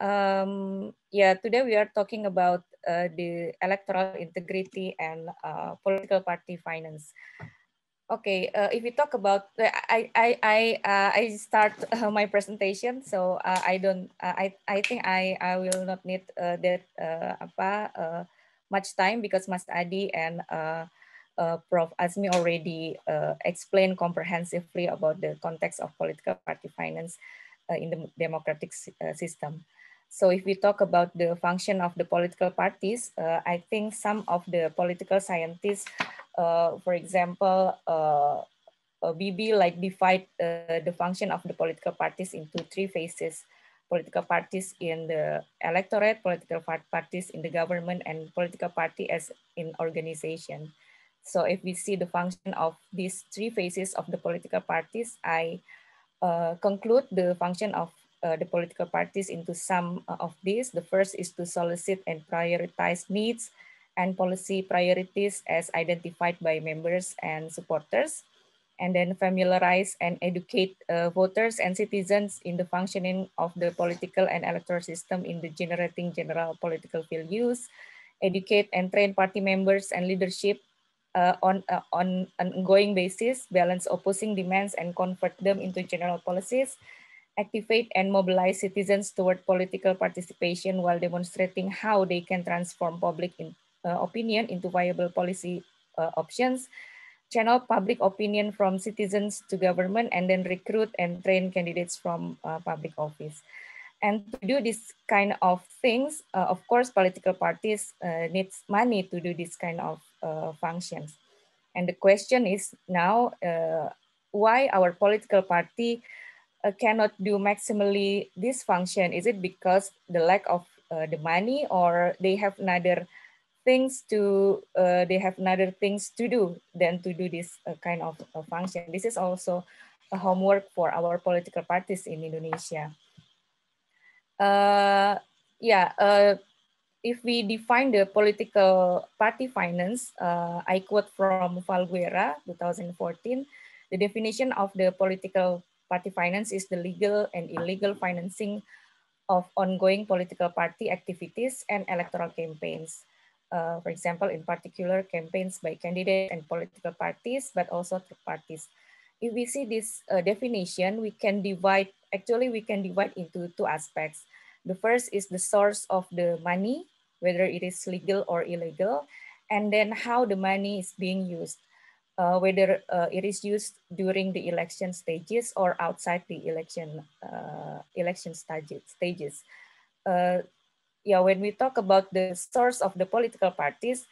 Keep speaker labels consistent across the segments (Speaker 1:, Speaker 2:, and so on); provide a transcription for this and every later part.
Speaker 1: Um, yeah, today we are talking about uh, the electoral integrity and uh, political party finance. Okay, uh, if we talk about, uh, I I I uh, I start uh, my presentation, so I don't, I I think I I will not need that apa much time because Mas Adi and Prof Azmi already explained comprehensively about the context of political party finance in the democratic system. So if we talk about the function of the political parties, uh, I think some of the political scientists, uh, for example, uh, BB uh, like divide uh, the function of the political parties into three phases. Political parties in the electorate, political parties in the government, and political party as in organization. So if we see the function of these three phases of the political parties, I uh, conclude the function of uh, the political parties into some uh, of these. The first is to solicit and prioritize needs and policy priorities as identified by members and supporters, and then familiarize and educate uh, voters and citizens in the functioning of the political and electoral system in the generating general political use, educate and train party members and leadership uh, on, uh, on an ongoing basis, balance opposing demands and convert them into general policies, activate and mobilize citizens toward political participation while demonstrating how they can transform public in, uh, opinion into viable policy uh, options, channel public opinion from citizens to government, and then recruit and train candidates from uh, public office. And to do this kind of things, uh, of course, political parties uh, needs money to do this kind of uh, functions. And the question is now, why our political party uh, cannot do maximally this function? Is it because the lack of uh, the money or they have another things to uh, they have another things to do than to do this uh, kind of uh, function. This is also a homework for our political parties in Indonesia. Uh, yeah, uh, if we define the political party finance, uh, I quote from Falguera, 2014, the definition of the political Party finance is the legal and illegal financing of ongoing political party activities and electoral campaigns. Uh, for example, in particular, campaigns by candidates and political parties, but also third parties. If we see this uh, definition, we can divide, actually we can divide into two aspects. The first is the source of the money, whether it is legal or illegal, and then how the money is being used uh, whether uh, it is used during the election stages or outside the election uh, election stages. stages. Uh, yeah, when we talk about the source of the political parties,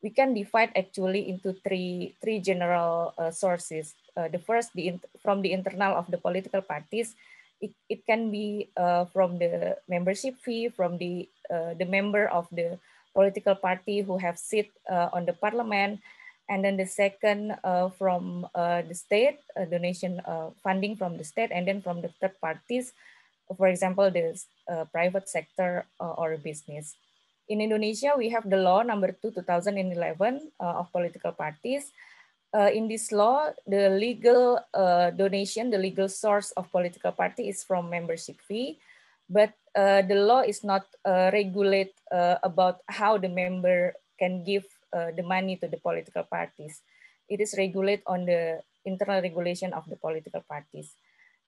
Speaker 1: we can divide actually into three three general uh, sources. Uh, the first, the from the internal of the political parties, it, it can be from the membership fee, from the the member of the political party who have seat on the parliament, and then the second uh, from uh, the state uh, donation uh, funding from the state and then from the third parties for example the uh, private sector or business in indonesia we have the law number 2 2011 of political parties in this law the legal donation the legal source of political party is from membership fee but the law is not regulate about how the member can give uh, the money to the political parties. It is regulated on the internal regulation of the political parties.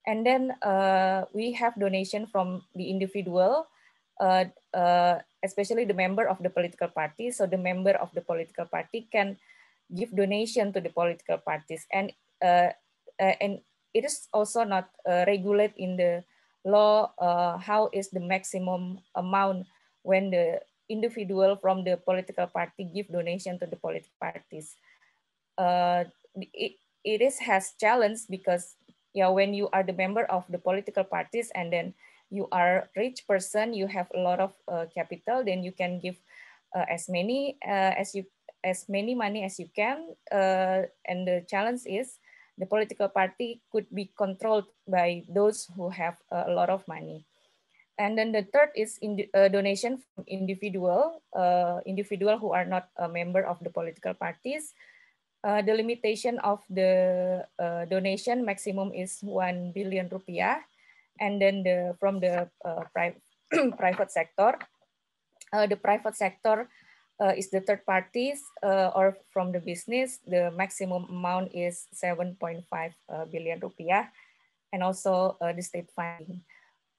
Speaker 1: And then uh, we have donation from the individual, uh, especially the member of the political party. So the member of the political party can give donation to the political parties. And, and it is also not regulated in the law uh, how is the maximum amount when the individual from the political party give donation to the political parties. Uh, it, it is has challenge because yeah, when you are the member of the political parties and then you are rich person, you have a lot of uh, capital, then you can give uh, as many uh, as you as many money as you can. Uh, and the challenge is the political party could be controlled by those who have a lot of money. And then the third is in, uh, donation from individual, uh, individual who are not a member of the political parties. Uh, the limitation of the uh, donation maximum is 1 billion rupiah. And then the, from the uh, pri private sector, uh, the private sector is the third parties or from the business, the maximum amount is 7.5 billion rupiah and also the state funding.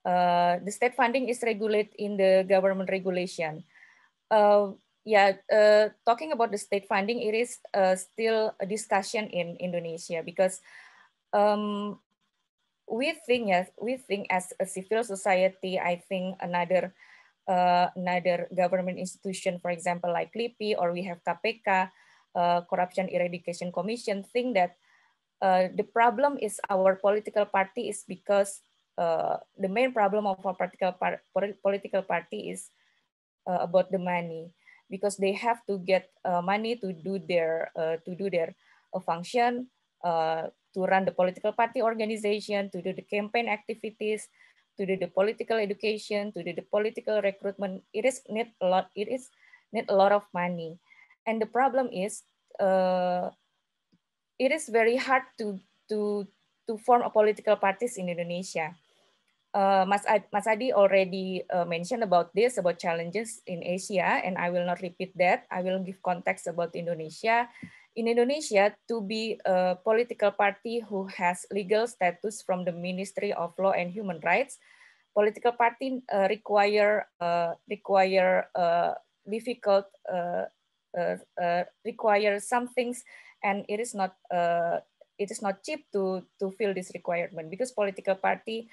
Speaker 1: Uh, the state funding is regulated in the government regulation. Uh, yeah, uh, talking about the state funding, it is uh, still a discussion in Indonesia because um, we think yes, we think as a civil society, I think another uh, another government institution, for example, like LIPI or we have KPK, uh, Corruption Eradication Commission, think that the problem is our political party is because uh, the main problem of a political par political party is uh, about the money because they have to get uh, money to do their uh, to do their uh, function uh, to run the political party organization to do the campaign activities to do the political education to do the political recruitment it is need a lot it is need a lot of money and the problem is uh, it is very hard to to to form a political parties in Indonesia Uh, Mas, Ad, Mas Adi already uh, mentioned about this, about challenges in Asia, and I will not repeat that. I will give context about Indonesia. In Indonesia, to be a political party who has legal status from the Ministry of Law and Human Rights, political party uh, require uh, require uh, difficult uh, uh, require some things, and it is not it is not cheap to to fill this requirement because political party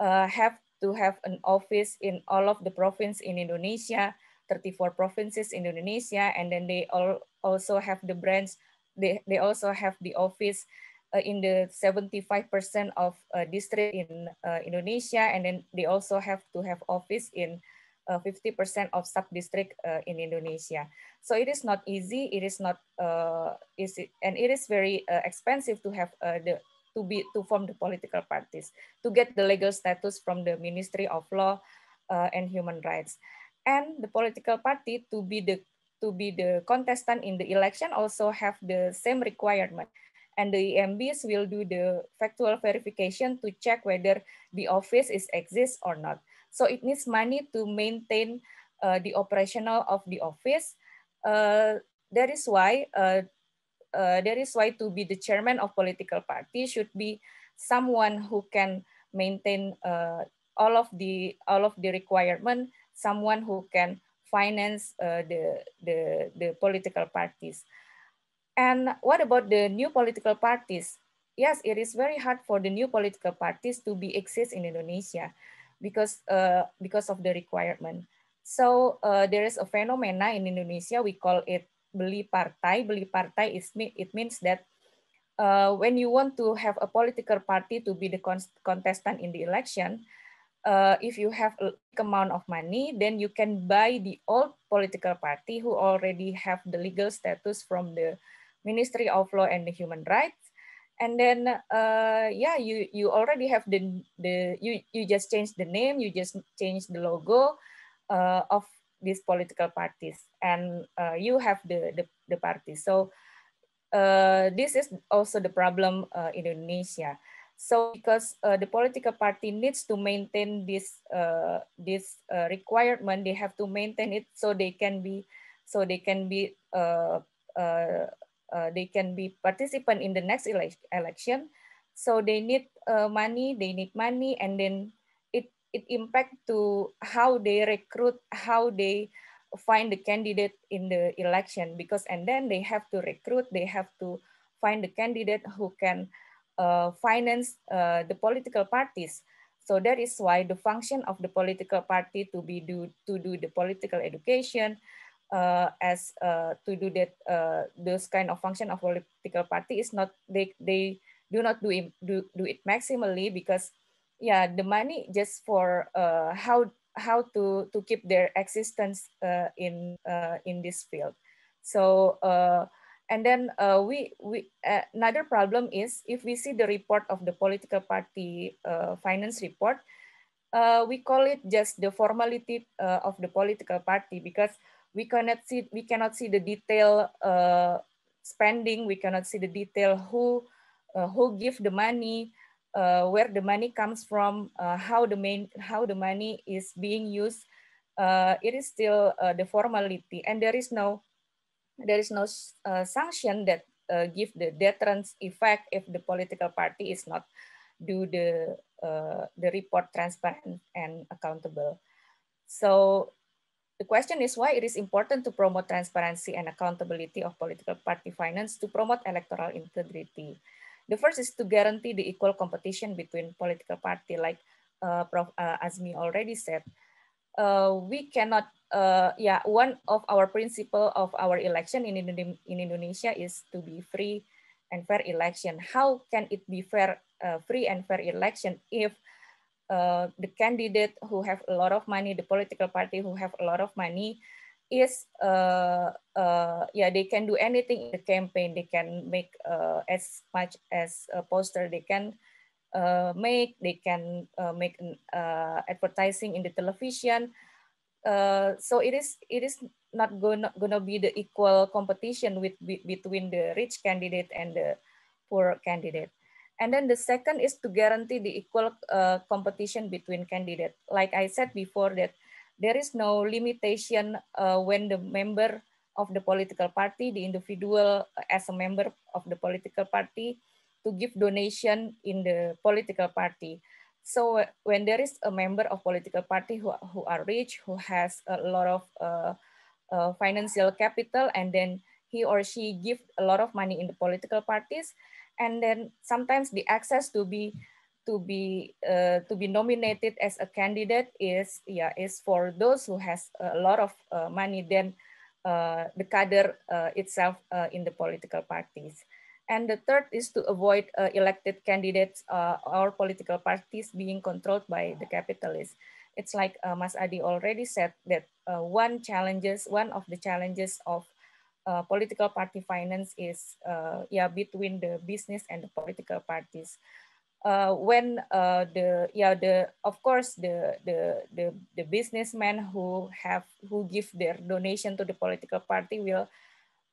Speaker 1: uh, have to have an office in all of the province in Indonesia, 34 provinces in Indonesia, and then they all also have the branch, they, they also have the office uh, in the 75% of uh, district in uh, Indonesia, and then they also have to have office in 50% uh, of sub-district uh, in Indonesia. So it is not easy, it is not, is uh, it, and it is very expensive to have the to be to form the political parties to get the legal status from the Ministry of Law uh, and Human Rights, and the political party to be the to be the contestant in the election also have the same requirement. And the EMBs will do the factual verification to check whether the office is exists or not. So it needs money to maintain uh, the operational of the office. Uh, that is why uh, uh, that is why to be the chairman of political party should be someone who can maintain uh, all of the all of the requirement someone who can finance uh, the, the the political parties and what about the new political parties yes it is very hard for the new political parties to be exist in indonesia because uh, because of the requirement so uh, there is a phenomena in indonesia we call it beli partai, beli partai is it means that uh, when you want to have a political party to be the contestant in the election, uh, if you have a amount of money, then you can buy the old political party who already have the legal status from the Ministry of Law and the Human Rights. And then, uh, yeah, you you already have the the you you just change the name, you just change the logo uh, of these political parties and uh, you have the, the, the parties. So uh, this is also the problem uh, in Indonesia. So because uh, the political party needs to maintain this, uh, this uh, requirement, they have to maintain it so they can be, so they can be, they can be participant in the next ele election. So they need money, they need money, and then it impact to how they recruit, how they find the candidate in the election because and then they have to recruit, they have to find the candidate who can uh, finance uh, the political parties. So that is why the function of the political party to be do to do the political education, uh, as uh, to do that uh, those kind of function of political party is not they they do not do, do do it maximally because yeah the money just for uh, how how to to keep their existence uh, in uh, in this field so uh, and then uh, we we uh, another problem is if we see the report of the political party finance report we call it just the formality of the political party because we cannot see we cannot see the detail spending we cannot see the detail who who give the money uh, where the money comes from, uh, how the main how the money is being used, uh, it is still uh, the formality, and there is no there is no uh, sanction that uh, give the deterrence effect if the political party is not do the uh, the report transparent and accountable. So the question is why it is important to promote transparency and accountability of political party finance to promote electoral integrity. The first is to guarantee the equal competition between political party, like uh, Prof. Uh, Azmi already said. Uh, we cannot, uh, yeah, one of our principle of our election in, in Indonesia is to be free and fair election. How can it be fair, uh, free and fair election if uh, the candidate who have a lot of money, the political party who have a lot of money, is uh, uh, yeah they can do anything in the campaign they can make uh, as much as a poster they can uh, make they can uh, make an, uh, advertising in the television uh, so it is it is not gonna gonna be the equal competition with be, between the rich candidate and the poor candidate and then the second is to guarantee the equal uh, competition between candidate like i said before that there is no limitation uh, when the member of the political party, the individual uh, as a member of the political party, to give donation in the political party. So uh, when there is a member of political party who, who are rich, who has a lot of uh, uh, financial capital, and then he or she give a lot of money in the political parties, and then sometimes the access to be to be uh, to be nominated as a candidate is yeah is for those who has a lot of uh, money than uh, the cadre uh, itself uh, in the political parties. And the third is to avoid uh, elected candidates or political parties being controlled by the capitalists. It's like Mas Adi already said that one challenges one of the challenges of political party finance is yeah between the business and the political parties uh, when uh, the yeah the of course the the the the businessmen who have who give their donation to the political party will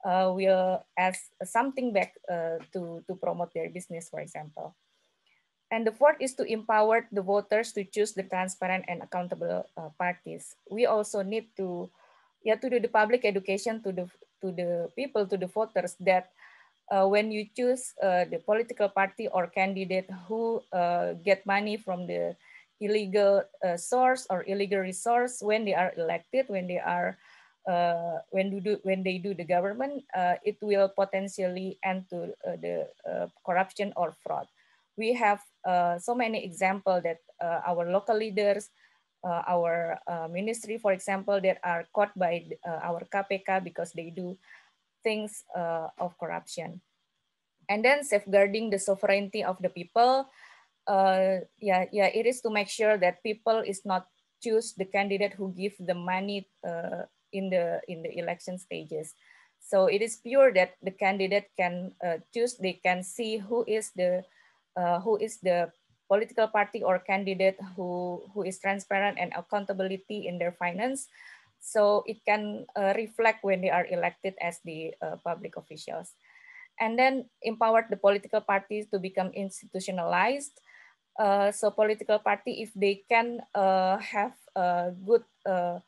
Speaker 1: uh, will ask something back uh, to to promote their business, for example. And the fourth is to empower the voters to choose the transparent and accountable uh, parties. We also need to yeah to do the public education to the to the people to the voters that uh, when you choose uh, the political party or candidate who uh, get money from the illegal uh, source or illegal resource when they are elected, when they are uh, when do, do when they do the government, uh, it will potentially end to the corruption or fraud. We have so many examples that our local leaders, our ministry, for example, that are caught by our KPK because they do things uh, of corruption. And then safeguarding the sovereignty of the people. Uh, yeah, yeah, it is to make sure that people is not choose the candidate who give the money uh, in the in the election stages. So it is pure that the candidate can uh, choose. They can see who is the uh, who is the political party or candidate who who is transparent and accountability in their finance so it can uh, reflect when they are elected as the uh, public officials. And then empowered the political parties to become institutionalized. Uh, so political party, if they can uh, have a good uh,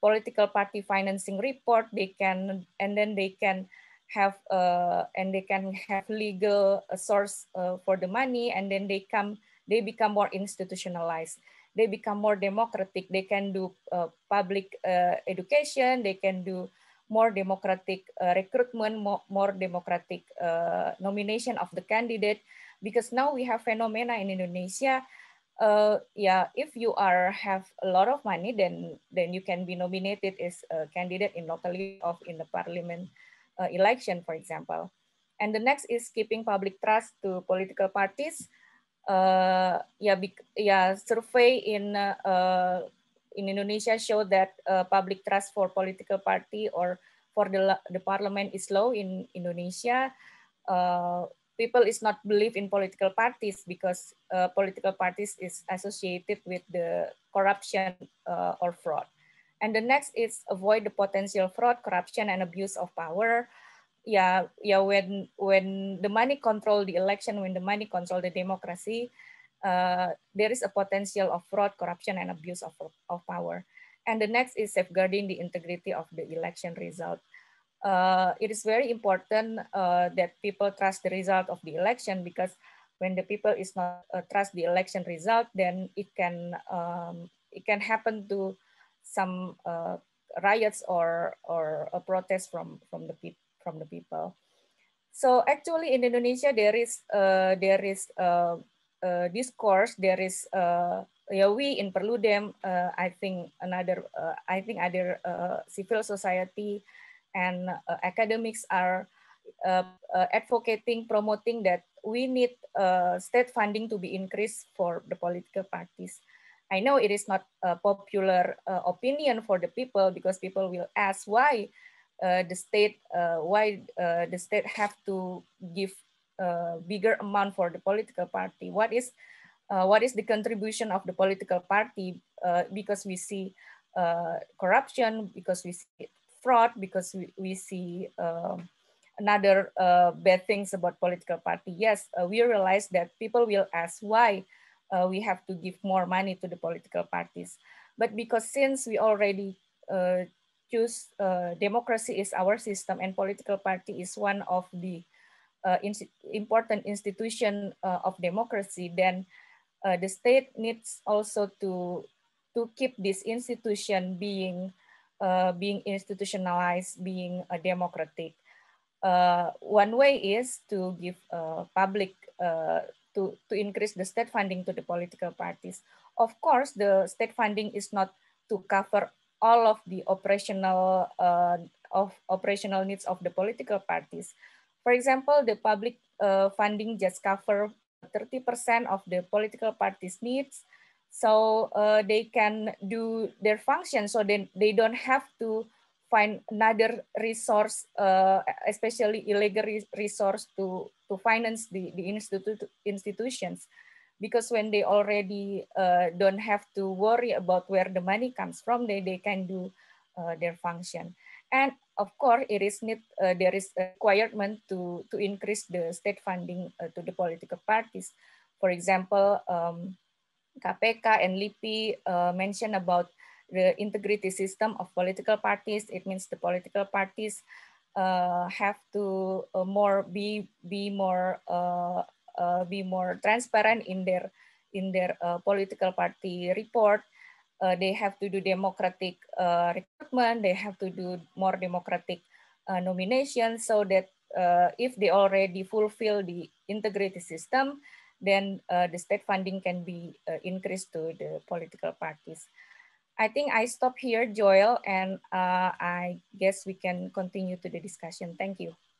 Speaker 1: political party financing report, they can, and then they can have, uh, and they can have legal source for the money, and then they come, they become more institutionalized. they become more democratic. They can do uh, public uh, education. They can do more democratic uh, recruitment, more, more democratic uh, nomination of the candidate. Because now we have phenomena in Indonesia. yeah, uh, ya, if you are have a lot of money, then then you can be nominated as a candidate in locally of in the parliament uh, election, for example. And the next is keeping public trust to political parties uh, eh, yeah, ya, yeah, survey in uh, in Indonesia show that uh, public trust for political party or for the the parliament is low in Indonesia. Uh, people is not believe in political parties because uh, political parties is associated with the corruption uh, or fraud. And the next is avoid the potential fraud, corruption, and abuse of power. yeah yeah when when the money control the election when the money control the democracy uh, there is a potential of fraud corruption and abuse of, of power and the next is safeguarding the integrity of the election result uh, it is very important uh, that people trust the result of the election because when the people is not uh, trust the election result then it can um, it can happen to some uh, riots or or a protest from from the people from the people. So actually in Indonesia, there is, uh, there is uh, uh, discourse, there is, uh, yeah, we in Perludem, uh, I think another, uh, I think other uh, civil society and uh, academics are uh, uh, advocating, promoting that we need uh, state funding to be increased for the political parties. I know it is not a popular uh, opinion for the people because people will ask why uh, the state uh, why uh, the state have to give a bigger amount for the political party. What is what is the contribution of the political party? because we see corruption, because we see fraud, because we, we see um, another uh, bad things about political party. Yes, uh, we realize that people will ask why uh, we have to give more money to the political parties. But because since we already choose uh, democracy is our system and political party is one of the uh, in important institution uh, of democracy, then uh, the state needs also to to keep this institution being uh, being institutionalized, being a uh, democratic. one way is to give public to to increase the state funding to the political parties. Of course, the state funding is not to cover all of the operational uh, of operational needs of the political parties. For example, the public uh, funding just cover 30% of the political parties' needs, so uh, they can do their function. So then they don't have to find another resource, uh, especially illegal resource to to finance the the institu institutions because when they already uh, don't have to worry about where the money comes from, they, they can do uh, their function. And of course, it is need, uh, there is a requirement to, to increase the state funding uh, to the political parties. For example, um, KPK and LIPI uh, mentioned about the integrity system of political parties. It means the political parties uh, have to uh, more be, be more uh, be more transparent in their in their uh, political party report. Uh, they have to do democratic uh, recruitment. They have to do more democratic uh, nomination so that uh, if they already fulfill the integrated system, then the state funding can be increased to the political parties. I think I stop here, Joel, and I guess we can continue to the discussion. Thank you.